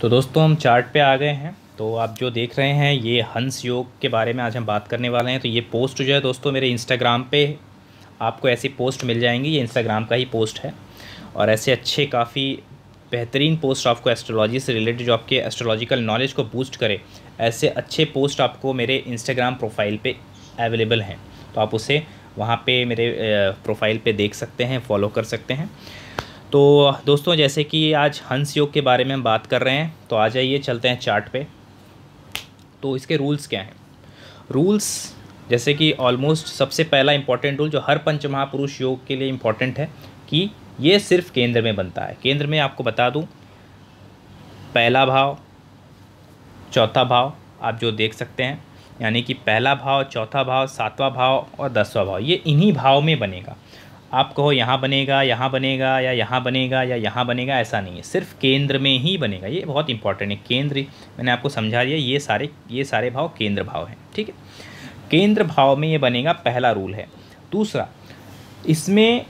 तो दोस्तों हम चार्ट पे आ गए हैं तो आप जो देख रहे हैं ये हंस योग के बारे में आज हम बात करने वाले हैं तो ये पोस्ट जो है दोस्तों मेरे इंस्टाग्राम पे आपको ऐसी पोस्ट मिल जाएंगी ये इंस्टाग्राम का ही पोस्ट है और ऐसे अच्छे काफ़ी बेहतरीन पोस्ट आपको एस्ट्रोलॉजी से रिलेटेड जो आपके एस्ट्रोलॉजिकल नॉलेज को बूस्ट करे ऐसे अच्छे पोस्ट आपको मेरे इंस्टाग्राम प्रोफाइल पर अवेलेबल हैं तो आप उसे वहाँ पर मेरे प्रोफाइल पर देख सकते हैं फॉलो कर सकते हैं तो दोस्तों जैसे कि आज हंस योग के बारे में हम बात कर रहे हैं तो आ जाइए चलते हैं चार्ट पे तो इसके रूल्स क्या हैं रूल्स जैसे कि ऑलमोस्ट सबसे पहला इंपॉर्टेंट रूल जो हर पंच महापुरुष योग के लिए इम्पॉर्टेंट है कि ये सिर्फ केंद्र में बनता है केंद्र में आपको बता दूँ पहला भाव चौथा भाव आप जो देख सकते हैं यानी कि पहला भाव चौथा भाव सातवां भाव और दसवां भाव ये इन्हीं भाव में बनेगा आप कहो यहाँ बनेगा यहाँ बनेगा या यहाँ बनेगा या यहाँ बनेगा ऐसा नहीं है सिर्फ केंद्र में ही बनेगा ये बहुत इंपॉर्टेंट है केंद्र मैंने आपको समझा दिया ये सारे ये सारे भाव केंद्र भाव हैं ठीक है केंद्र भाव में ये बनेगा पहला रूल है दूसरा इसमें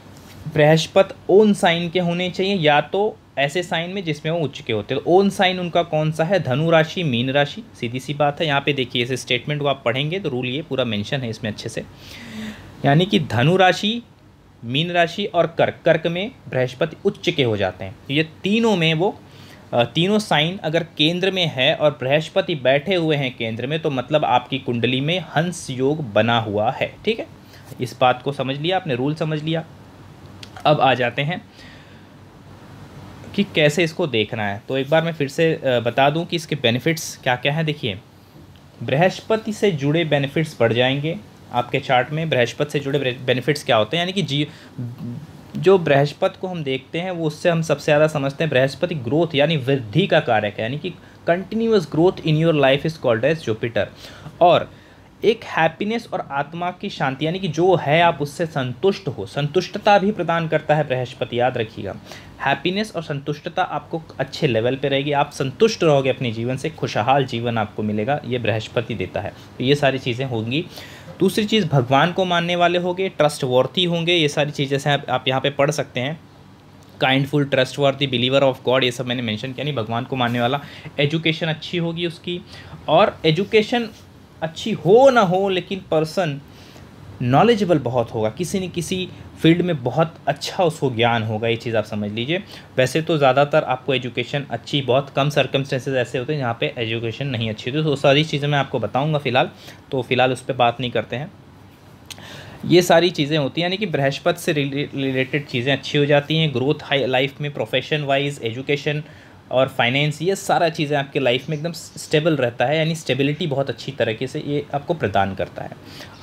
बृहस्पत ओन साइन के होने चाहिए या तो ऐसे साइन में जिसमें वो उच्च के होते हैं ओन साइन उनका कौन सा है धनु राशि मीन राशि सीधी सी बात है यहाँ पे देखिए इस स्टेटमेंट को आप पढ़ेंगे तो रूल ये पूरा मेंशन है इसमें अच्छे से यानी कि धनु राशि मीन राशि और कर्क कर्क में बृहस्पति उच्च के हो जाते हैं तो ये तीनों में वो तीनों साइन अगर केंद्र में है और बृहस्पति बैठे हुए हैं केंद्र में तो मतलब आपकी कुंडली में हंस योग बना हुआ है ठीक है इस बात को समझ लिया आपने रूल समझ लिया अब आ जाते हैं कि कैसे इसको देखना है तो एक बार मैं फिर से बता दूं कि इसके बेनिफिट्स क्या क्या हैं देखिए बृहस्पति से जुड़े बेनिफिट्स बढ़ जाएंगे आपके चार्ट में बृहस्पति से जुड़े बेनिफिट्स क्या होते हैं यानी कि जी जो बृहस्पति को हम देखते हैं वो उससे हम सबसे ज़्यादा समझते हैं बृहस्पति ग्रोथ यानी वृद्धि का कारक है यानी कि continuous growth in your life is called as Jupiter और एक हैप्पीनेस और आत्मा की शांति यानी कि जो है आप उससे संतुष्ट हो संतुष्टता भी प्रदान करता है बृहस्पति याद रखिएगा हैप्पीनेस और संतुष्टता आपको अच्छे लेवल पे रहेगी आप संतुष्ट रहोगे अपने जीवन से खुशहाल जीवन आपको मिलेगा ये बृहस्पति देता है तो ये सारी चीज़ें होंगी दूसरी चीज़ भगवान को मानने वाले होंगे ट्रस्ट वर्थी होंगे ये सारी चीज़ें से आप, आप यहाँ पे पढ़ सकते हैं kindful trustworthy believer of God ये सब मैंने मैंशन किया नहीं भगवान को मानने वाला एजुकेशन अच्छी होगी उसकी और एजुकेशन अच्छी हो ना हो लेकिन पर्सन नॉलेजेबल बहुत होगा किसी न किसी फील्ड में बहुत अच्छा उसको ज्ञान होगा ये चीज़ आप समझ लीजिए वैसे तो ज़्यादातर आपको एजुकेशन अच्छी बहुत कम सर्कमस्टेंसेज ऐसे होते हैं जहाँ पे एजुकेशन नहीं अच्छी होती तो सारी चीज़ें मैं आपको बताऊँगा फ़िलहाल तो फ़िलहाल उस पर बात नहीं करते हैं ये सारी चीज़ें होती हैं यानी कि बृहस्पति से रिलेटेड चीज़ें अच्छी हो जाती हैं ग्रोथ हाई लाइफ में प्रोफेशन वाइज एजुकेशन और फाइनेंस ये सारा चीज़ें आपके लाइफ में एकदम स्टेबल रहता है यानी स्टेबिलिटी बहुत अच्छी तरीके से ये आपको प्रदान करता है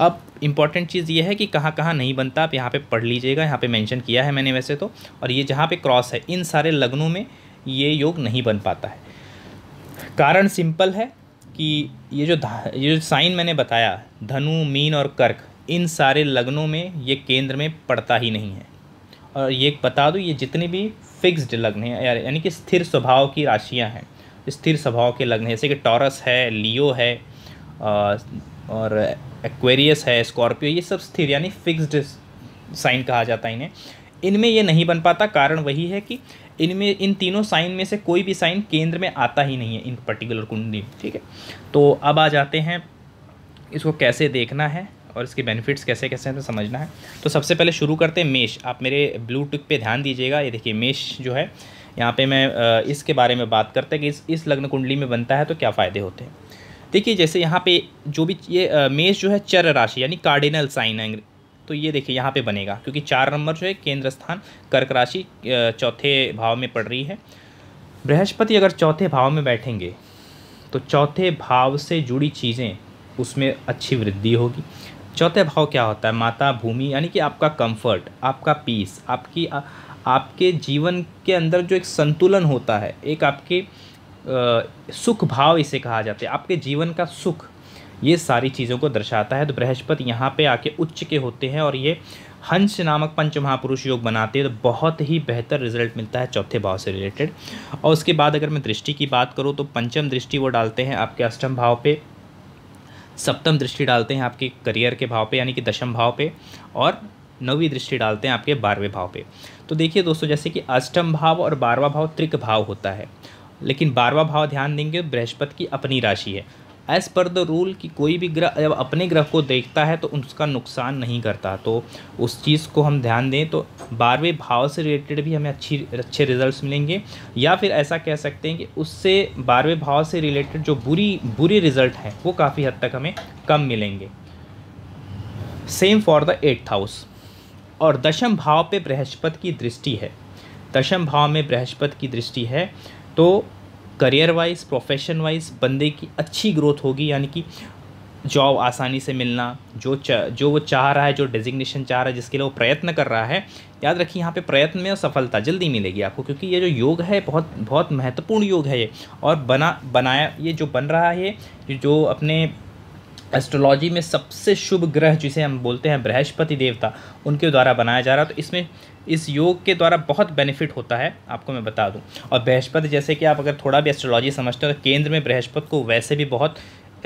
अब इम्पॉर्टेंट चीज़ ये है कि कहाँ कहाँ नहीं बनता आप यहाँ पे पढ़ लीजिएगा यहाँ पे मेंशन किया है मैंने वैसे तो और ये जहाँ पे क्रॉस है इन सारे लग्नों में ये योग नहीं बन पाता है कारण सिंपल है कि ये जो ये जो साइन मैंने बताया धनु मीन और कर्क इन सारे लग्नों में ये केंद्र में पड़ता ही नहीं है और ये बता दूँ ये जितने भी फिक्स्ड लग्न हैं यानी कि स्थिर स्वभाव की राशियाँ हैं स्थिर स्वभाव के लग्न जैसे कि टॉरस है लियो है और एक्वेरियस है स्कॉर्पियो ये सब स्थिर यानी फिक्स्ड साइन कहा जाता है इन्हें इनमें ये नहीं बन पाता कारण वही है कि इनमें इन तीनों साइन में से कोई भी साइन केंद्र में आता ही नहीं है इन पर्टिकुलर कुंडली ठीक है तो अब आ जाते हैं इसको कैसे देखना है और इसके बेनिफिट्स कैसे कैसे तो समझना है तो सबसे पहले शुरू करते हैं मेष आप मेरे ब्लूटूथ पर पे ध्यान दीजिएगा ये देखिए मेष जो है यहाँ पे मैं इसके बारे में बात करते हैं कि इस इस लग्न कुंडली में बनता है तो क्या फ़ायदे होते हैं देखिए जैसे यहाँ पे जो भी ये मेष जो है चर राशि यानी कार्डिनल साइन है तो ये देखिए यहाँ पे बनेगा क्योंकि चार नंबर जो है केंद्र स्थान कर्क राशि चौथे भाव में पड़ रही है बृहस्पति अगर चौथे भाव में बैठेंगे तो चौथे भाव से जुड़ी चीज़ें उसमें अच्छी वृद्धि होगी चौथे भाव क्या होता है माता भूमि यानी कि आपका कंफर्ट आपका पीस आपकी आपके जीवन के अंदर जो एक संतुलन होता है एक आपके आ, सुख भाव इसे कहा जाता है आपके जीवन का सुख ये सारी चीज़ों को दर्शाता है तो बृहस्पति यहाँ पे आके उच्च के होते हैं और ये हंस नामक पंच महापुरुष योग बनाते हैं तो बहुत ही बेहतर रिजल्ट मिलता है चौथे भाव से रिलेटेड और उसके बाद अगर मैं दृष्टि की बात करूँ तो पंचम दृष्टि वो डालते हैं आपके अष्टम भाव पर सप्तम दृष्टि डालते हैं आपके करियर के भाव पे यानी कि दशम भाव पे और नवी दृष्टि डालते हैं आपके बारहवें भाव पे तो देखिए दोस्तों जैसे कि अष्टम भाव और बारहवा भाव त्रिक भाव होता है लेकिन बारहवा भाव ध्यान देंगे बृहस्पति की अपनी राशि है एज़ पर द रूल कि कोई भी ग्रह जब अपने ग्रह को देखता है तो उसका नुकसान नहीं करता तो उस चीज़ को हम ध्यान दें तो बारहवें भाव से रिलेटेड भी हमें अच्छी अच्छे रिजल्ट्स मिलेंगे या फिर ऐसा कह सकते हैं कि उससे बारहवें भाव से रिलेटेड जो बुरी बुरे रिजल्ट हैं वो काफ़ी हद तक हमें कम मिलेंगे same for the eighth house और दशम भाव पे बृहस्पति की दृष्टि है दशम भाव में बृहस्पति की दृष्टि है तो करियर वाइज प्रोफेशन वाइज बंदे की अच्छी ग्रोथ होगी यानी कि जॉब आसानी से मिलना जो जो वो चाह रहा है जो डेजिग्नेशन चाह रहा है जिसके लिए वो प्रयत्न कर रहा है याद रखिए यहाँ पे प्रयत्न में सफलता जल्दी मिलेगी आपको क्योंकि ये जो योग है बहुत बहुत महत्वपूर्ण योग है ये और बना बनाया ये जो बन रहा है ये जो अपने एस्ट्रोलॉजी में सबसे शुभ ग्रह जिसे हम बोलते हैं बृहस्पति देवता उनके द्वारा बनाया जा रहा है तो इसमें इस योग के द्वारा बहुत बेनिफिट होता है आपको मैं बता दूं और बृहस्पति जैसे कि आप अगर थोड़ा भी एस्ट्रोलॉजी समझते हो तो केंद्र में बृहस्पति को वैसे भी बहुत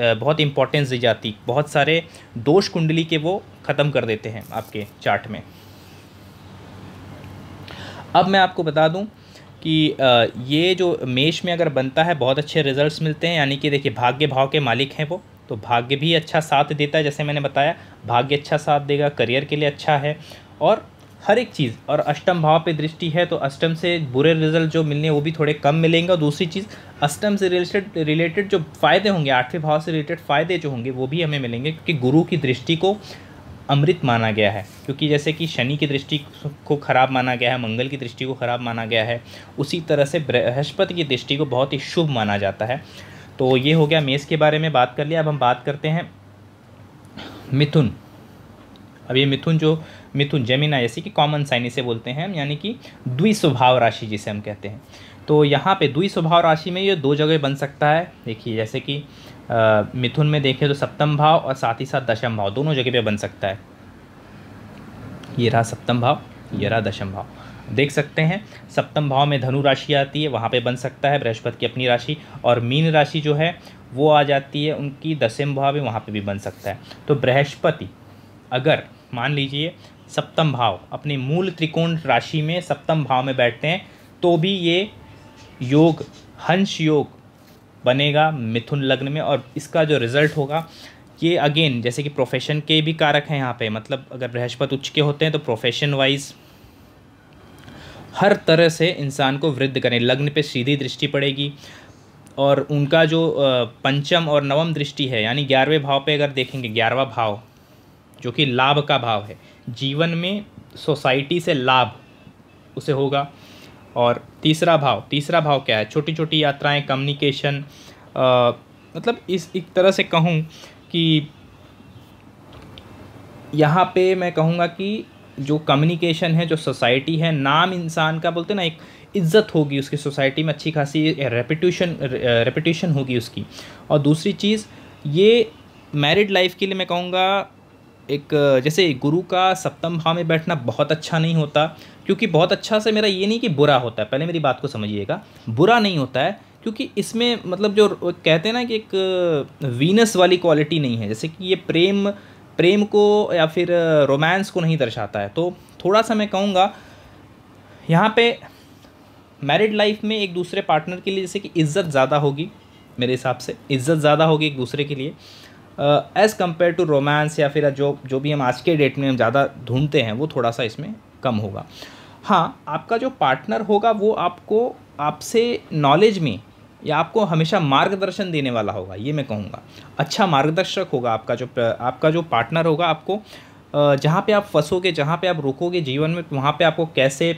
बहुत इंपॉर्टेंस दी जाती बहुत सारे दोष कुंडली के वो ख़त्म कर देते हैं आपके चार्ट में अब मैं आपको बता दूँ कि ये जो मेष में अगर बनता है बहुत अच्छे रिजल्ट्स मिलते हैं यानी कि देखिए भाग्य भाव के मालिक हैं वो तो भाग्य भी अच्छा साथ देता है जैसे मैंने बताया भाग्य अच्छा साथ देगा करियर के लिए अच्छा है और हर एक चीज़ और अष्टम भाव पे दृष्टि है तो अष्टम से बुरे रिजल्ट जो मिलने वो भी थोड़े कम मिलेंगे और दूसरी चीज़ अष्टम से रिलेटेड रिलेटेड जो फ़ायदे होंगे आठवें भाव से रिलेटेड फ़ायदे जो होंगे वो भी हमें मिलेंगे क्योंकि गुरु की दृष्टि को अमृत माना गया है क्योंकि जैसे कि शनि की दृष्टि को खराब माना गया है मंगल की दृष्टि को खराब माना गया है उसी तरह से बृहस्पति की दृष्टि को बहुत ही शुभ माना जाता है तो ये हो गया मेष के बारे में बात कर लिया अब हम बात करते हैं मिथुन अब ये मिथुन जो मिथुन जमीना जैसे कि कॉमन साइन इसे बोलते हैं यानी कि द्विस्वभाव राशि जिसे हम कहते हैं तो यहाँ पे स्वभाव राशि में ये दो जगह बन सकता है देखिए जैसे कि आ, मिथुन में देखें तो सप्तम भाव और साथ ही साथ दशम भाव दोनों जगह पे बन सकता है ये रहा सप्तम भाव ये रहा दशम भाव देख सकते हैं सप्तम भाव में धनु राशि आती है वहाँ पे बन सकता है बृहस्पति की अपनी राशि और मीन राशि जो है वो आ जाती है उनकी दसम भाव में वहाँ पे भी बन सकता है तो बृहस्पति अगर मान लीजिए सप्तम भाव अपने मूल त्रिकोण राशि में सप्तम भाव में बैठते हैं तो भी ये योग हंस योग बनेगा मिथुन लग्न में और इसका जो रिज़ल्ट होगा ये अगेन जैसे कि प्रोफेशन के भी कारक हैं यहाँ पे मतलब अगर बृहस्पति उच्च के होते हैं तो प्रोफेशन वाइज हर तरह से इंसान को वृद्ध करें लग्न पे सीधी दृष्टि पड़ेगी और उनका जो पंचम और नवम दृष्टि है यानी ग्यारहवें भाव पे अगर देखेंगे ग्यारहवा भाव जो कि लाभ का भाव है जीवन में सोसाइटी से लाभ उसे होगा और तीसरा भाव तीसरा भाव क्या है छोटी छोटी यात्राएं कम्युनिकेशन मतलब इस एक तरह से कहूँ कि यहाँ पे मैं कहूँगा कि जो कम्युनिकेशन है जो सोसाइटी है नाम इंसान का बोलते ना एक इज्जत होगी उसकी सोसाइटी में अच्छी खासी रेपटेशन रेपटेशन होगी उसकी और दूसरी चीज़ ये मैरिड लाइफ के लिए मैं कहूँगा एक जैसे गुरु का सप्तम भाव में बैठना बहुत अच्छा नहीं होता क्योंकि बहुत अच्छा से मेरा ये नहीं कि बुरा होता है पहले मेरी बात को समझिएगा बुरा नहीं होता है क्योंकि इसमें मतलब जो कहते हैं ना कि एक वीनस वाली क्वालिटी नहीं है जैसे कि ये प्रेम प्रेम को या फिर रोमांस को नहीं दर्शाता है तो थोड़ा सा मैं कहूँगा यहाँ पे मैरिड लाइफ में एक दूसरे पार्टनर के लिए जैसे कि इज़्ज़त ज़्यादा होगी मेरे हिसाब से इज़्ज़त ज़्यादा होगी एक दूसरे के लिए एज़ कम्पेयर टू रोमांस या फिर जो जो भी हम आज के डेट में हम ज़्यादा ढूंढते हैं वो थोड़ा सा इसमें कम होगा हाँ आपका जो पार्टनर होगा वो आपको आपसे नॉलेज में या आपको हमेशा मार्गदर्शन देने वाला होगा ये मैं कहूँगा अच्छा मार्गदर्शक होगा आपका जो आपका जो पार्टनर होगा आपको जहाँ पे आप फंसोगे जहाँ पे आप रुकोगे जीवन में वहाँ पे आपको कैसे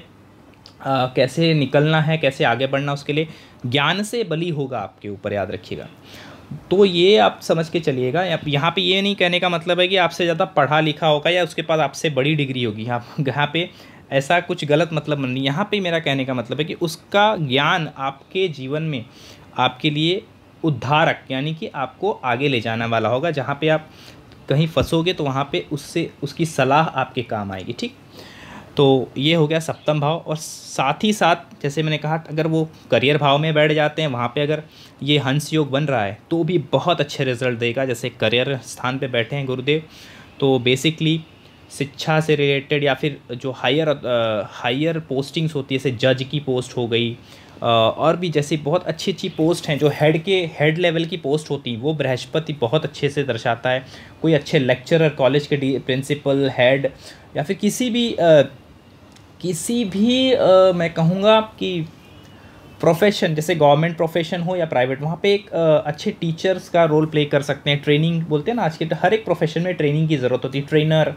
आ, कैसे निकलना है कैसे आगे बढ़ना उसके लिए ज्ञान से बली होगा आपके ऊपर याद रखिएगा तो ये आप समझ के चलिएगा यहाँ पे ये नहीं कहने का मतलब है कि आपसे ज़्यादा पढ़ा लिखा होगा या उसके पास आपसे बड़ी डिग्री होगी यहाँ यहाँ पे ऐसा कुछ गलत मतलब नहीं यहाँ पे मेरा कहने का मतलब है कि उसका ज्ञान आपके जीवन में आपके लिए उद्धारक यानी कि आपको आगे ले जाने वाला होगा जहाँ पे आप कहीं फंसोगे तो वहाँ पे उससे उसकी सलाह आपके काम आएगी ठीक तो ये हो गया सप्तम भाव और साथ ही साथ जैसे मैंने कहा अगर वो करियर भाव में बैठ जाते हैं वहाँ पे अगर ये हंस योग बन रहा है तो भी बहुत अच्छे रिजल्ट देगा जैसे करियर स्थान पे बैठे हैं गुरुदेव तो बेसिकली शिक्षा से रिलेटेड या फिर जो हायर हायर पोस्टिंग्स होती है जैसे जज की पोस्ट हो गई आ, और भी जैसे बहुत अच्छी अच्छी पोस्ट हैं जो हेड के हेड लेवल की पोस्ट होती वो बृहस्पति बहुत अच्छे से दर्शाता है कोई अच्छे लेक्चरर कॉलेज के प्रिंसिपल हेड या फिर किसी भी आ, किसी भी आ, मैं कहूँगा कि प्रोफेशन जैसे गवर्नमेंट प्रोफेशन हो या प्राइवेट वहाँ पे एक आ, अच्छे टीचर्स का रोल प्ले कर सकते हैं ट्रेनिंग बोलते हैं ना आज के तो हर एक प्रोफेशन में ट्रेनिंग की ज़रूरत होती है ट्रेनर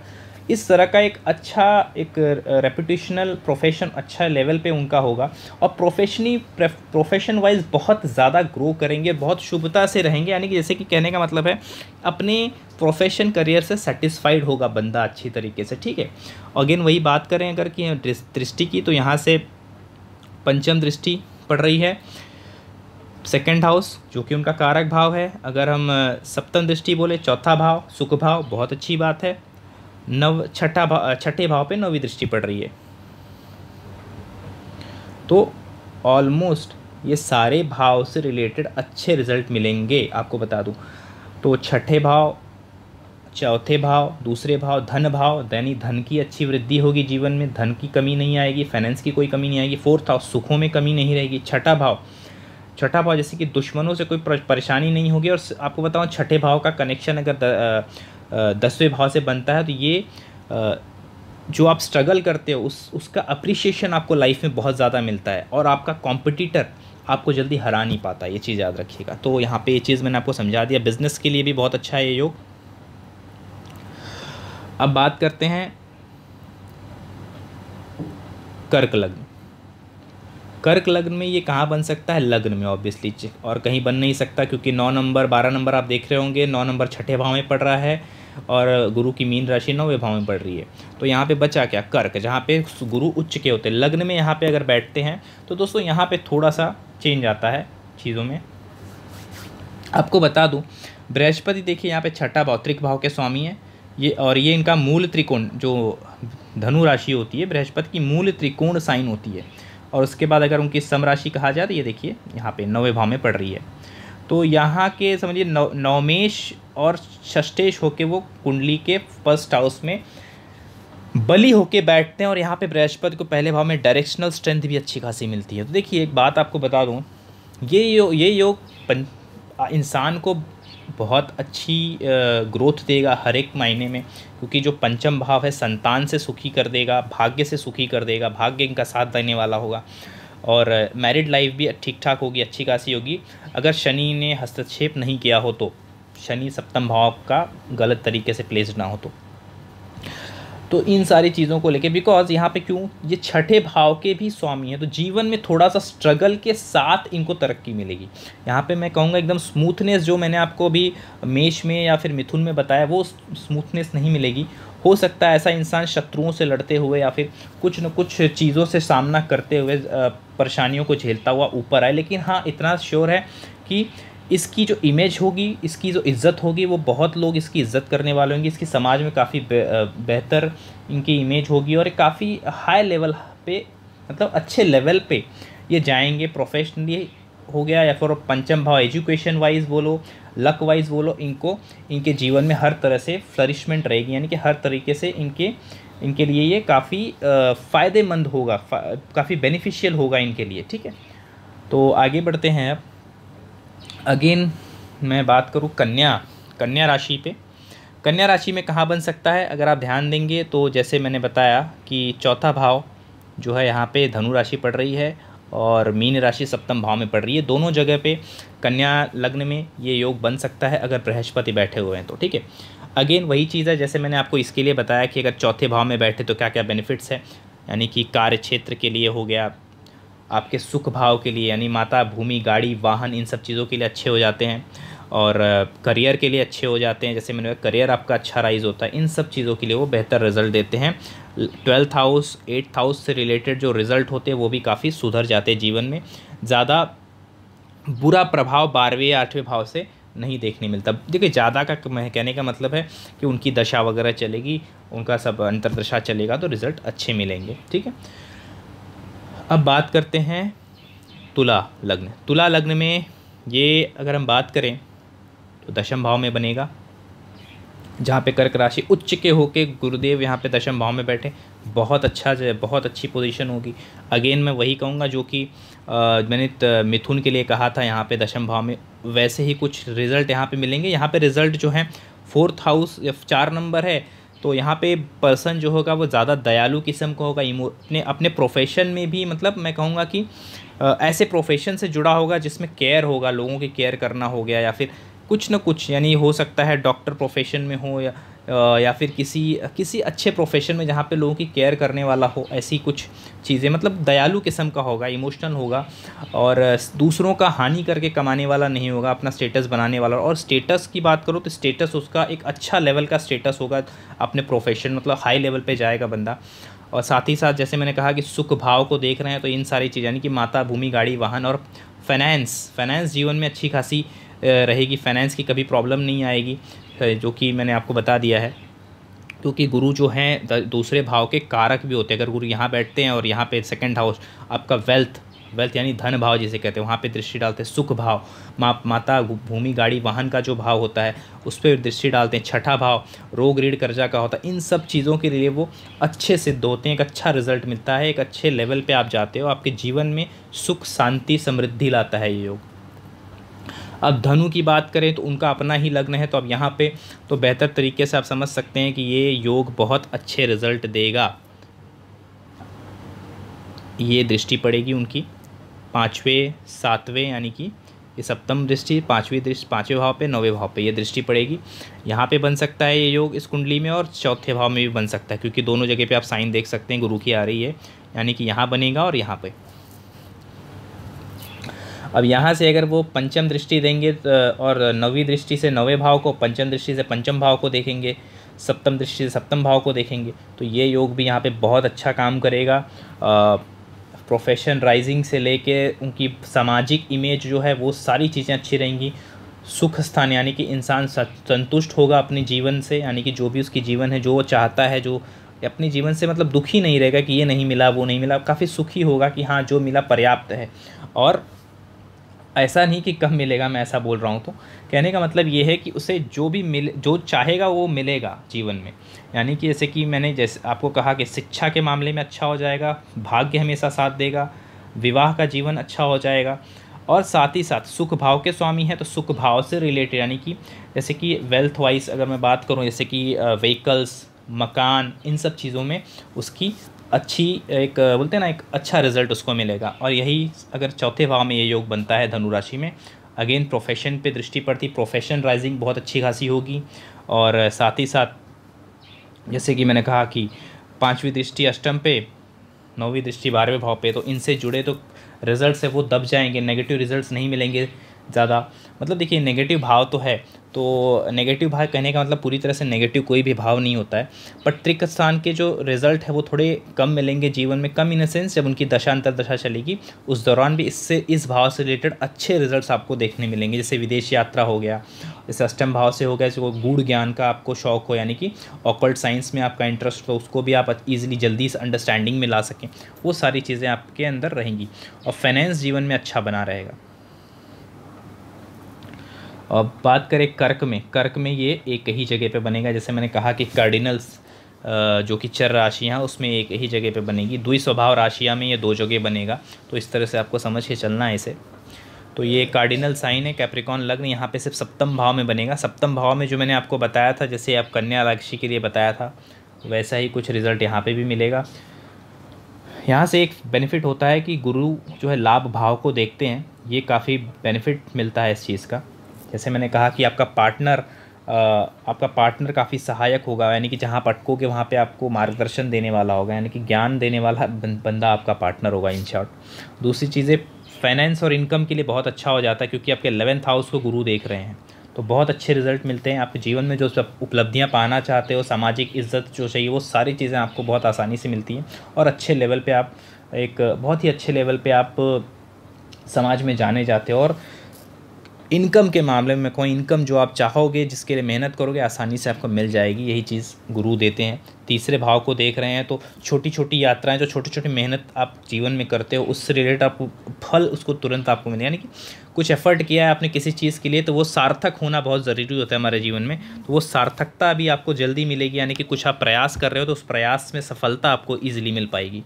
इस तरह का एक अच्छा एक रेपुटेशनल प्रोफेशन अच्छा लेवल पे उनका होगा और प्रोफेशनी प्रोफेशन वाइज बहुत ज़्यादा ग्रो करेंगे बहुत शुभता से रहेंगे यानी कि जैसे कि कहने का मतलब है अपने प्रोफेशन करियर से सेटिस्फाइड होगा बंदा अच्छी तरीके से ठीक है अगेन वही बात करें अगर कि दृष्टि की तो यहाँ से पंचम दृष्टि पड़ रही है सेकेंड हाउस जो कि उनका कारक भाव है अगर हम सप्तम दृष्टि बोले चौथा भाव सुख भाव बहुत अच्छी बात है नव छठा भाव छठे भाव पे नवी दृष्टि पड़ रही है तो ऑलमोस्ट ये सारे भाव से रिलेटेड अच्छे रिजल्ट मिलेंगे आपको बता दूँ तो छठे भाव चौथे भाव दूसरे भाव धन भाव यानी धन की अच्छी वृद्धि होगी जीवन में धन की कमी नहीं आएगी फाइनेंस की कोई कमी नहीं आएगी फोर्थ हाउस सुखों में कमी नहीं रहेगी छठा भाव छठा भाव जैसे कि दुश्मनों से कोई परेशानी नहीं होगी और आपको बताऊँ छठे भाव का कनेक्शन अगर दसवें भाव से बनता है तो ये जो आप स्ट्रगल करते हो उस उसका अप्रिशिएशन आपको लाइफ में बहुत ज़्यादा मिलता है और आपका कॉम्पिटिटर आपको जल्दी हरा नहीं पाता ये चीज़ याद रखिएगा तो यहाँ पे ये चीज़ मैंने आपको समझा दिया बिज़नेस के लिए भी बहुत अच्छा है ये योग अब बात करते हैं कर्क लग्न कर्क लग्न में ये कहाँ बन सकता है लग्न में ऑब्वियसली और कहीं बन नहीं सकता क्योंकि नौ नंबर बारह नंबर आप देख रहे होंगे नौ नंबर छठे भाव में पड़ रहा है और गुरु की मीन राशि नौवे भाव में पड़ रही है तो यहाँ पे बचा क्या कर्क जहाँ पे गुरु उच्च के होते हैं लग्न में यहाँ पे अगर बैठते हैं तो दोस्तों यहाँ पे थोड़ा सा चेंज आता है चीज़ों में आपको बता दूँ बृहस्पति देखिए यहाँ पे छठा भौतिक भाव के स्वामी है ये और ये इनका मूल त्रिकोण जो धनु राशि होती है बृहस्पति की मूल त्रिकोण साइन होती है और उसके बाद अगर उनकी समराशि कहा जाए तो ये देखिए यहाँ पे नौवे भाव में पड़ रही है तो यहाँ के समझिए नौ नवमेश और षष्टेश होके वो कुंडली के फर्स्ट हाउस में बली होके बैठते हैं और यहाँ पे बृहस्पति को पहले भाव में डायरेक्शनल स्ट्रेंथ भी अच्छी खासी मिलती है तो देखिए एक बात आपको बता दूँ ये यो, ये योग इंसान को बहुत अच्छी ग्रोथ देगा हर एक मायने में क्योंकि जो पंचम भाव है संतान से सुखी कर देगा भाग्य से सुखी कर देगा भाग्य इनका साथ देने वाला होगा और मैरिड लाइफ भी ठीक ठाक होगी अच्छी खासी होगी अगर शनि ने हस्तक्षेप नहीं किया हो तो शनि सप्तम भाव का गलत तरीके से प्लेस ना हो तो तो इन सारी चीज़ों को लेके बिकॉज यहाँ पे क्यों ये छठे भाव के भी स्वामी हैं तो जीवन में थोड़ा सा स्ट्रगल के साथ इनको तरक्की मिलेगी यहाँ पे मैं कहूँगा एकदम स्मूथनेस जो मैंने आपको अभी मेष में या फिर मिथुन में बताया वो स्मूथनेस नहीं मिलेगी हो सकता है ऐसा इंसान शत्रुओं से लड़ते हुए या फिर कुछ न कुछ चीज़ों से सामना करते हुए परेशानियों को झेलता हुआ ऊपर आए लेकिन हाँ इतना श्योर है कि इसकी जो इमेज होगी इसकी जो इज़्ज़त होगी वो बहुत लोग इसकी इज़्ज़त करने वाले होंगे इसकी समाज में काफ़ी बेहतर इनकी इमेज होगी और काफ़ी हाई लेवल पे मतलब अच्छे लेवल पे ये जाएंगे प्रोफेशनली हो गया या फिर पंचम भाव एजुकेशन वाइज बोलो लक वाइज बोलो इनको इनके जीवन में हर तरह से फ्लरिशमेंट रहेगी यानी कि हर तरीके से इनके इनके लिए ये काफ़ी फ़ायदेमंद होगा फा, काफ़ी बेनिफिशियल होगा इनके लिए ठीक है तो आगे बढ़ते हैं अब अगेन मैं बात करूँ कन्या कन्या राशि पे कन्या राशि में कहाँ बन सकता है अगर आप ध्यान देंगे तो जैसे मैंने बताया कि चौथा भाव जो है यहाँ पे धनु राशि पड़ रही है और मीन राशि सप्तम भाव में पड़ रही है दोनों जगह पे कन्या लग्न में ये योग बन सकता है अगर बृहस्पति बैठे हुए हैं तो ठीक है अगेन वही चीज़ है जैसे मैंने आपको इसके लिए बताया कि अगर चौथे भाव में बैठे तो क्या क्या बेनिफिट्स हैं यानी कि कार्य क्षेत्र के लिए हो गया आपके सुख भाव के लिए यानी माता भूमि गाड़ी वाहन इन सब चीज़ों के लिए अच्छे हो जाते हैं और करियर के लिए अच्छे हो जाते हैं जैसे मैंने करियर आपका अच्छा राइज होता है इन सब चीज़ों के लिए वो बेहतर रिजल्ट देते हैं ट्वेल्थ हाउस एट्थ हाउस से रिलेटेड जो रिज़ल्ट होते हैं वो भी काफ़ी सुधर जाते हैं जीवन में ज़्यादा बुरा प्रभाव बारहवें या आठवें भाव से नहीं देखने मिलता देखिए ज़्यादा का कहने का मतलब है कि उनकी दशा वगैरह चलेगी उनका सब अंतरदशा चलेगा तो रिज़ल्ट अच्छे मिलेंगे ठीक है अब बात करते हैं तुला लग्न तुला लग्न में ये अगर हम बात करें तो दशम भाव में बनेगा जहाँ पे कर्क राशि उच्च के होके गुरुदेव यहाँ पे दशम भाव में बैठे बहुत अच्छा जो बहुत अच्छी पोजीशन होगी अगेन मैं वही कहूँगा जो कि मैंने मिथुन के लिए कहा था यहाँ पे दशम भाव में वैसे ही कुछ रिज़ल्ट यहाँ पे मिलेंगे यहाँ पे रिज़ल्ट जो है फोर्थ हाउस चार नंबर है तो यहाँ पे पर्सन जो होगा वो ज़्यादा दयालु किस्म का होगा इमो अपने अपने प्रोफेशन में भी मतलब मैं कहूँगा कि ऐसे प्रोफेशन से जुड़ा होगा जिसमें केयर होगा लोगों की केयर करना हो गया या फिर कुछ ना कुछ यानी हो सकता है डॉक्टर प्रोफेशन में हो या या फिर किसी किसी अच्छे प्रोफेशन में जहाँ पे लोगों की केयर करने वाला हो ऐसी कुछ चीज़ें मतलब दयालु किस्म का होगा इमोशनल होगा और दूसरों का हानि करके कमाने वाला नहीं होगा अपना स्टेटस बनाने वाला और स्टेटस की बात करो तो स्टेटस उसका एक अच्छा लेवल का स्टेटस होगा अपने प्रोफेशन मतलब हाई लेवल पर जाएगा बंदा और साथ ही साथ जैसे मैंने कहा कि सुख भाव को देख रहे हैं तो इन सारी चीज़ें यानी कि माता भूमि गाड़ी वाहन और फाइनेंस फाइनेंस जीवन में अच्छी खासी रहेगी फाइनेंस की कभी प्रॉब्लम नहीं आएगी जो कि मैंने आपको बता दिया है क्योंकि गुरु जो हैं दूसरे भाव के कारक भी होते हैं अगर गुरु यहाँ बैठते हैं और यहाँ पे सेकंड हाउस आपका वेल्थ वेल्थ यानी धन भाव जिसे कहते हैं वहाँ पे दृष्टि डालते हैं सुख भाव माँ माता भूमि गाड़ी वाहन का जो भाव होता है उस पर दृष्टि डालते हैं छठा भाव रोग रीढ़ कर्जा का होता है इन सब चीज़ों के लिए वो अच्छे सिद्ध होते हैं एक अच्छा रिजल्ट मिलता है एक अच्छे लेवल पर आप जाते हो आपके जीवन में सुख शांति समृद्धि लाता है ये योग अब धनु की बात करें तो उनका अपना ही लग्न है तो अब यहाँ पे तो बेहतर तरीके से आप समझ सकते हैं कि ये योग बहुत अच्छे रिजल्ट देगा ये दृष्टि पड़ेगी उनकी पाँचवें सातवें यानी कि ये सप्तम दृष्टि पांचवी दृष्टि पाँचवें भाव पे नौवें भाव पे ये दृष्टि पड़ेगी यहाँ पे बन सकता है ये योग इस कुंडली में और चौथे भाव में भी बन सकता है क्योंकि दोनों जगह पे आप साइन देख सकते हैं गुरु की आ रही है यानी कि यहाँ बनेगा और यहाँ पे अब यहाँ से अगर वो पंचम दृष्टि देंगे तो, और नवी दृष्टि से नवे भाव को पंचम दृष्टि से पंचम भाव को देखेंगे सप्तम दृष्टि से सप्तम भाव को देखेंगे तो ये योग भी यहाँ पे बहुत अच्छा काम करेगा आ, प्रोफेशन राइजिंग से लेके उनकी सामाजिक इमेज जो है वो सारी चीज़ें अच्छी रहेंगी सुख स्थान यानी कि इंसान संतुष्ट होगा अपने जीवन से यानी कि जो भी उसकी जीवन है जो वो चाहता है जो अपने जीवन से मतलब दुखी नहीं रहेगा कि ये नहीं मिला वो नहीं मिला काफ़ी सुखी होगा कि हाँ जो मिला पर्याप्त है और ऐसा नहीं कि कम मिलेगा मैं ऐसा बोल रहा हूँ तो कहने का मतलब ये है कि उसे जो भी मिले जो चाहेगा वो मिलेगा जीवन में यानी कि जैसे कि मैंने जैसे आपको कहा कि शिक्षा के मामले में अच्छा हो जाएगा भाग्य हमेशा साथ देगा विवाह का जीवन अच्छा हो जाएगा और साथ ही साथ सुख भाव के स्वामी हैं तो सुख भाव से रिलेटेड यानी कि जैसे कि वेल्थ वाइज अगर मैं बात करूँ जैसे कि व्हीकल्स मकान इन सब चीज़ों में उसकी अच्छी एक बोलते हैं ना एक अच्छा रिजल्ट उसको मिलेगा और यही अगर चौथे भाव में ये योग बनता है धनु राशि में अगेन प्रोफेशन पे दृष्टि पड़ती प्रोफेशन राइजिंग बहुत अच्छी खासी होगी और साथ ही साथ जैसे कि मैंने कहा कि पाँचवीं दृष्टि अष्टम पे नौवीं दृष्टि बारहवें भाव पे तो इनसे जुड़े तो रिजल्ट्स है वो दब जाएंगे नेगेटिव रिजल्ट्स नहीं मिलेंगे ज़्यादा मतलब देखिए नेगेटिव भाव तो है तो नेगेटिव भाव कहने का मतलब पूरी तरह से नेगेटिव कोई भी भाव नहीं होता है बट त्रिक स्थान के जो रिजल्ट है वो थोड़े कम मिलेंगे जीवन में कम इन द सेंस जब उनकी दशा अंतरदशा चलेगी उस दौरान भी इससे इस भाव से रिलेटेड अच्छे रिजल्ट्स आपको देखने मिलेंगे जैसे विदेश यात्रा हो गया जैसे अष्टम भाव से हो गया जैसे गूढ़ ज्ञान का आपको शौक हो यानी कि ऑकल्ट साइंस में आपका इंटरेस्ट हो उसको भी आप ईजिली जल्दी इस अंडरस्टैंडिंग में ला सकें वो सारी चीज़ें आपके अंदर रहेंगी और फाइनेंस जीवन में अच्छा बना रहेगा अब बात करें कर्क में कर्क में ये एक ही जगह पे बनेगा जैसे मैंने कहा कि कार्डिनल्स जो कि चर राशियाँ उसमें एक ही जगह पे बनेगी द्वि स्वभाव राशियाँ में ये दो जगह बनेगा तो इस तरह से आपको समझ के चलना है इसे तो ये कार्डिनल साइन है कैप्रिकॉन लग्न यहाँ पे सिर्फ सप्तम भाव में बनेगा सप्तम भाव में जो मैंने आपको बताया था जैसे आप कन्या राशि के लिए बताया था वैसा ही कुछ रिज़ल्ट यहाँ पर भी मिलेगा यहाँ से एक बेनिफिट होता है कि गुरु जो है लाभ भाव को देखते हैं ये काफ़ी बेनिफिट मिलता है इस चीज़ का जैसे मैंने कहा कि आपका पार्टनर आपका पार्टनर काफ़ी सहायक होगा यानी कि जहाँ पटकोगे वहाँ पे आपको मार्गदर्शन देने वाला होगा यानी कि ज्ञान देने वाला बंदा आपका पार्टनर होगा इन शॉर्ट दूसरी चीज़ें फाइनेंस और इनकम के लिए बहुत अच्छा हो जाता है क्योंकि आपके एलेवेंथ हाउस को गुरु देख रहे हैं तो बहुत अच्छे रिजल्ट मिलते हैं आपके जीवन में जो सब उपलब्धियाँ पाना चाहते हो सामाजिक इज्जत जो चाहिए वो सारी चीज़ें आपको बहुत आसानी से मिलती हैं और अच्छे लेवल पर आप एक बहुत ही अच्छे लेवल पर आप समाज में जाने जाते हो और इनकम के मामले में कोई इनकम जो आप चाहोगे जिसके लिए मेहनत करोगे आसानी से आपको मिल जाएगी यही चीज़ गुरु देते हैं तीसरे भाव को देख रहे हैं तो छोटी छोटी यात्राएं जो छोटी छोटी मेहनत आप जीवन में करते हो उससे रिलेटेड आपको फल उसको तुरंत आपको मिले यानी कि कुछ एफर्ट किया है आपने किसी चीज़ के लिए तो वो सार्थक होना बहुत ज़रूरी होता है हमारे जीवन में तो वो सार्थकता भी आपको जल्दी मिलेगी यानी कि कुछ आप प्रयास कर रहे हो तो उस प्रयास में सफलता आपको ईजिली मिल पाएगी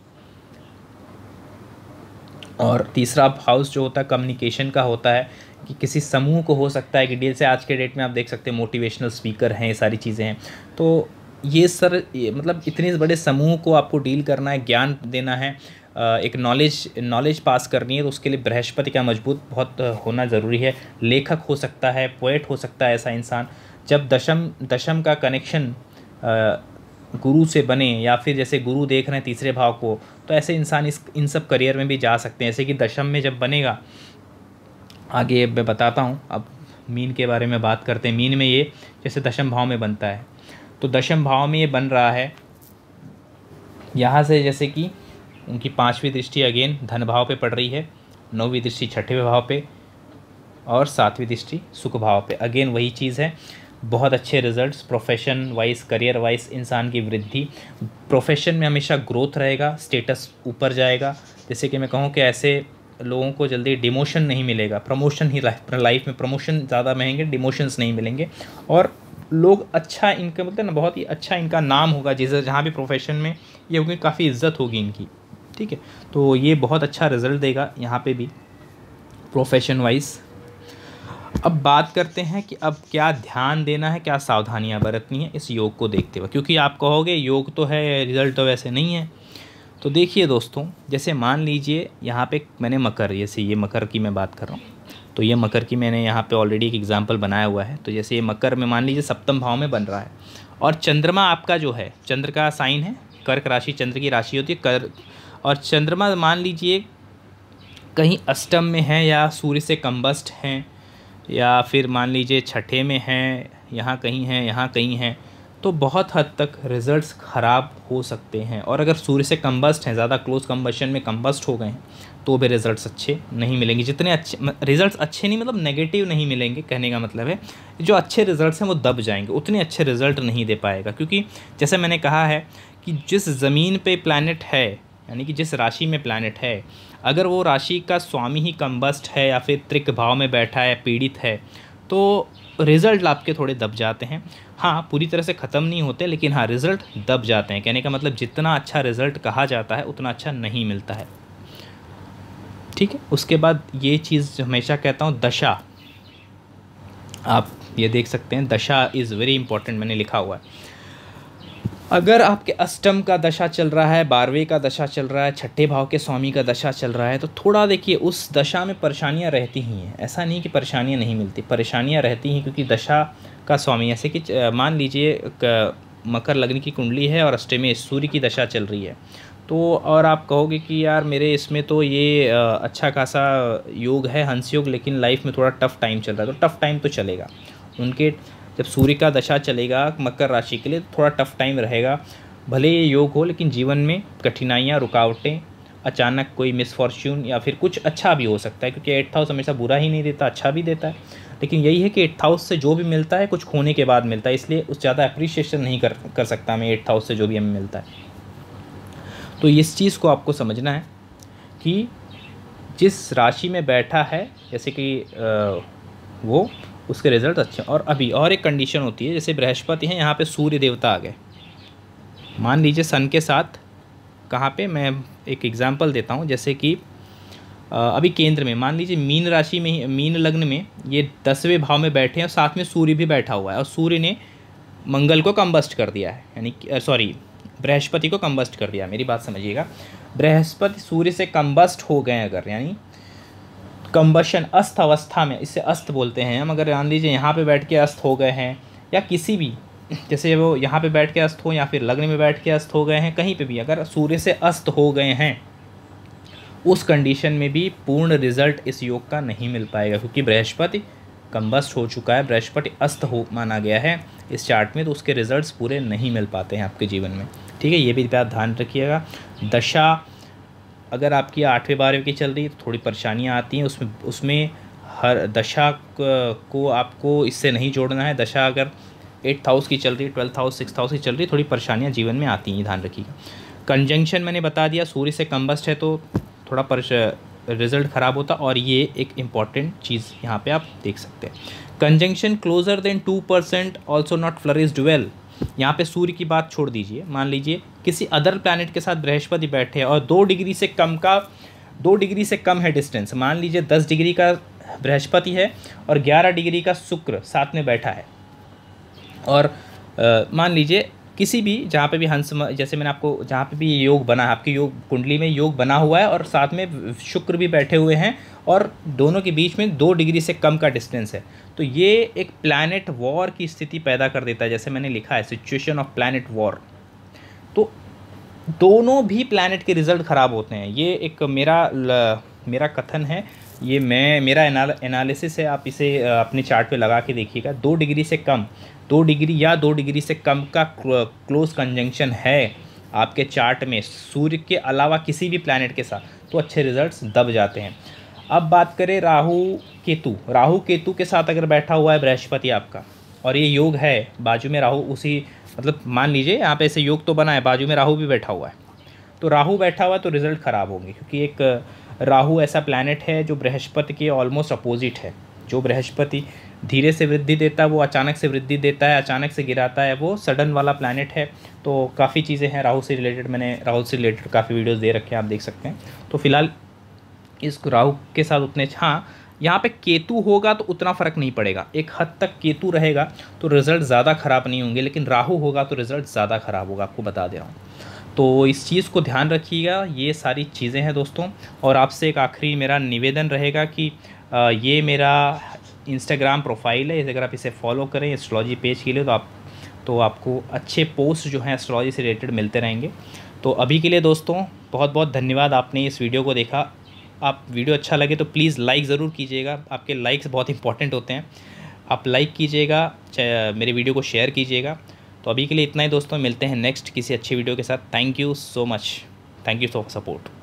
और तीसरा हाउस जो होता है कम्युनिकेशन का होता है कि किसी समूह को हो सकता है कि डील से आज के डेट में आप देख सकते हैं मोटिवेशनल स्पीकर हैं ये सारी चीज़ें हैं तो ये सर ये, मतलब इतने बड़े समूह को आपको डील करना है ज्ञान देना है एक नॉलेज नॉलेज पास करनी है तो उसके लिए बृहस्पति का मजबूत बहुत होना ज़रूरी है लेखक हो सकता है पोएट हो सकता है ऐसा इंसान जब दशम दशम का कनेक्शन गुरु से बने या फिर जैसे गुरु देख रहे हैं तीसरे भाव को तो ऐसे इंसान इस इन सब करियर में भी जा सकते हैं जैसे कि दशम में जब बनेगा आगे मैं बताता हूँ अब मीन के बारे में बात करते हैं मीन में ये जैसे दशम भाव में बनता है तो दशम भाव में ये बन रहा है यहाँ से जैसे कि उनकी पाँचवीं दृष्टि अगेन धन भाव पे पड़ रही है नौवीं दृष्टि छठवें भाव पे और सातवीं दृष्टि सुख भाव पे अगेन वही चीज़ है बहुत अच्छे results profession wise career wise इंसान की वृद्धि प्रोफेशन में हमेशा ग्रोथ रहेगा स्टेटस ऊपर जाएगा जैसे कि मैं कहूँ कि ऐसे लोगों को जल्दी डिमोशन नहीं मिलेगा प्रमोशन ही लाइफ लाइफ में प्रमोशन ज़्यादा महंगे डिमोशंस नहीं मिलेंगे और लोग अच्छा इनका मतलब ना बहुत ही अच्छा इनका नाम होगा जिस जहाँ भी प्रोफेशन में ये होगी काफ़ी इज्जत होगी इनकी ठीक है तो ये बहुत अच्छा रिजल्ट देगा यहाँ पे भी प्रोफेशन वाइज अब बात करते हैं कि अब क्या ध्यान देना है क्या सावधानियाँ बरतनी है इस योग को देखते हुए क्योंकि आप कहोगे योग तो है रिज़ल्ट तो वैसे नहीं है तो देखिए दोस्तों जैसे मान लीजिए यहाँ पे मैंने मकर जैसे ये मकर की मैं बात कर रहा हूँ तो ये मकर की मैंने यहाँ पे ऑलरेडी एक एग्ज़ाम्पल बनाया हुआ है तो जैसे ये मकर में मान लीजिए सप्तम भाव में बन रहा है और चंद्रमा आपका जो है चंद्र का साइन है कर्क राशि चंद्र की राशि होती है कर और चंद्रमा मान लीजिए कहीं अष्टम में है या सूर्य से कम्बस्ट हैं या फिर मान लीजिए छठे में हैं यहाँ कहीं हैं यहाँ कहीं हैं तो बहुत हद तक रिज़ल्ट्स ख़राब हो सकते हैं और अगर सूर्य से कम्बस्ट हैं ज़्यादा क्लोज कम्बशन में कम्बस्ट हो गए हैं तो भी रिज़ल्ट्स अच्छे नहीं मिलेंगे जितने अच्छे रिज़ल्ट्स अच्छे नहीं मतलब नेगेटिव नहीं मिलेंगे कहने का मतलब है जो अच्छे रिज़ल्ट्स हैं वो दब जाएंगे उतने अच्छे रिज़ल्ट नहीं दे पाएगा क्योंकि जैसे मैंने कहा है कि जिस ज़मीन पर प्लानट है यानी कि जिस राशि में प्लानट है अगर वो राशि का स्वामी ही कम्बस्ट है या फिर त्रिक भाव में बैठा है पीड़ित है तो रिज़ल्ट आपके थोड़े दब जाते हैं हाँ पूरी तरह से ख़त्म नहीं होते लेकिन हाँ रिज़ल्ट दब जाते हैं कहने का मतलब जितना अच्छा रिज़ल्ट कहा जाता है उतना अच्छा नहीं मिलता है ठीक है उसके बाद ये चीज़ हमेशा कहता हूँ दशा आप ये देख सकते हैं दशा इज़ वेरी इंपॉर्टेंट मैंने लिखा हुआ है अगर आपके अष्टम का दशा चल रहा है बारहवें का दशा चल रहा है छठे भाव के स्वामी का दशा चल रहा है तो थोड़ा देखिए उस दशा में परेशानियां रहती ही हैं ऐसा नहीं कि परेशानियां नहीं मिलती परेशानियां रहती हैं क्योंकि दशा का स्वामी ऐसे कि मान लीजिए मकर लग्न की कुंडली है और अष्टमी सूर्य की दशा चल रही है तो और आप कहोगे कि यार मेरे इसमें तो ये अच्छा खासा योग है हंस योग लेकिन लाइफ में थोड़ा टफ़ टाइम चल रहा है तो टफ़ टाइम तो चलेगा उनके जब सूर्य का दशा चलेगा मकर राशि के लिए थोड़ा टफ़ टाइम रहेगा भले ये योग हो लेकिन जीवन में कठिनाइयाँ रुकावटें अचानक कोई मिसफॉर्च्यून या फिर कुछ अच्छा भी हो सकता है क्योंकि एट्थ हाउस हमेशा बुरा ही नहीं देता अच्छा भी देता है लेकिन यही है कि एट्थ हाउस से जो भी मिलता है कुछ खोने के बाद मिलता है इसलिए उस ज़्यादा अप्रिशिएशन नहीं कर कर सकता हमें एट्थ हाउस से जो भी हमें मिलता है तो इस चीज़ को आपको समझना है कि जिस राशि में बैठा है जैसे कि वो उसके रिजल्ट अच्छे और अभी और एक कंडीशन होती है जैसे बृहस्पति हैं यहाँ पे सूर्य देवता आ गए मान लीजिए सन के साथ कहाँ पे मैं एक एग्ज़ाम्पल देता हूँ जैसे कि अभी केंद्र में मान लीजिए मीन राशि में मीन लग्न में ये दसवें भाव में बैठे हैं और साथ में सूर्य भी बैठा हुआ है और सूर्य ने मंगल को कम्बस्ट कर दिया है यानी सॉरी बृहस्पति को कम्बस्ट कर दिया मेरी बात समझिएगा बृहस्पति सूर्य से कम्बस्ट हो गए अगर यानी कम्बशन अस्त अवस्था में इसे अस्त बोलते हैं हम अगर मान लीजिए यहाँ पर बैठ के अस्त हो गए हैं या किसी भी जैसे वो यहाँ पे बैठ के अस्त हो या फिर लग्न में बैठ के अस्त हो गए हैं कहीं पे भी अगर सूर्य से अस्त हो गए हैं उस कंडीशन में भी पूर्ण रिजल्ट इस योग का नहीं मिल पाएगा क्योंकि बृहस्पति कम्बस्ट हो चुका है बृहस्पति अस्त हो माना गया है इस चार्ट में तो उसके रिजल्ट्स पूरे नहीं मिल पाते हैं आपके जीवन में ठीक है ये भी आप ध्यान रखिएगा दशा अगर आपकी आठवें बारहवें की चल रही है तो थोड़ी परेशानियाँ आती हैं उसमें उसमें हर दशा को आपको इससे नहीं जोड़ना है दशा अगर एट्थ हाउस की चल रही है ट्वेल्थ हाउस सिक्स हाउस की चल रही है थोड़ी परेशानियाँ जीवन में आती हैं ध्यान रखिएगा कंजंक्शन मैंने बता दिया सूर्य से कम्बस्ट है तो थोड़ा परिश रिज़ल्ट ख़राब होता और ये एक इम्पॉर्टेंट चीज़ यहाँ पे आप देख सकते हैं conjunction closer than two percent also not flourish well यहाँ पे सूर्य की बात छोड़ दीजिए मान लीजिए किसी अदर प्लानट के साथ बृहस्पति बैठे और दो डिग्री से कम का दो डिग्री से कम है डिस्टेंस मान लीजिए दस डिग्री का बृहस्पति है और ग्यारह डिग्री का शुक्र साथ में बैठा है और आ, मान लीजिए किसी भी जहाँ पे भी हंस जैसे मैंने आपको जहाँ पे भी योग बना है आपकी योग कुंडली में योग बना हुआ है और साथ में शुक्र भी बैठे हुए हैं और दोनों के बीच में दो डिग्री से कम का डिस्टेंस है तो ये एक प्लानट वॉर की स्थिति पैदा कर देता है जैसे मैंने लिखा है सिचुएशन ऑफ प्लानट वॉर तो दोनों भी प्लानट के रिज़ल्ट ख़राब होते हैं ये एक मेरा ल, मेरा कथन है ये मैं मेरा एनालिसिस है आप इसे अपने चार्ट पे लगा के देखिएगा दो डिग्री से कम दो डिग्री या दो डिग्री से कम का क्लोज कंजंक्शन है आपके चार्ट में सूर्य के अलावा किसी भी प्लानट के साथ तो अच्छे रिजल्ट्स दब जाते हैं अब बात करें राहु केतु राहु केतु के साथ अगर बैठा हुआ है बृहस्पति आपका और ये योग है बाजू में राहु उसी मतलब मान लीजिए यहाँ पे ऐसे योग तो बना है बाजू में राहु भी बैठा हुआ है तो राहु बैठा हुआ तो रिज़ल्ट ख़राब होंगे क्योंकि एक राहु ऐसा प्लानट है जो बृहस्पति के ऑलमोस्ट अपोजिट है जो बृहस्पति धीरे से वृद्धि देता है वो अचानक से वृद्धि देता है अचानक से गिराता है वो सडन वाला प्लानट है तो काफ़ी चीज़ें हैं राहु से रिलेटेड मैंने राहु से रिलेटेड काफ़ी वीडियोस दे रखे हैं आप देख सकते हैं तो फिलहाल इस राहु के साथ उतने हाँ यहाँ पे केतु होगा तो उतना फ़र्क नहीं पड़ेगा एक हद तक केतु रहेगा तो रिज़ल्ट ज़्यादा ख़राब नहीं होंगे लेकिन राहु होगा तो रिज़ल्ट ज़्यादा ख़राब होगा आपको बता दे रहा हूँ तो इस चीज़ को ध्यान रखिएगा ये सारी चीज़ें हैं दोस्तों और आपसे एक आखिरी मेरा निवेदन रहेगा कि ये मेरा इंस्टाग्राम प्रोफाइल है अगर आप इसे फॉलो करें एस्ट्रोलॉजी पेज के लिए तो आप तो आपको अच्छे पोस्ट जो हैं एस्ट्रोलॉजी से रिलेटेड मिलते रहेंगे तो अभी के लिए दोस्तों बहुत बहुत धन्यवाद आपने इस वीडियो को देखा आप वीडियो अच्छा लगे तो प्लीज़ लाइक ज़रूर कीजिएगा आपके लाइक्स बहुत इंपॉर्टेंट होते हैं आप लाइक कीजिएगा मेरे वीडियो को शेयर कीजिएगा तो अभी के लिए इतना ही दोस्तों मिलते हैं नेक्स्ट किसी अच्छी वीडियो के साथ thank you so much thank you for support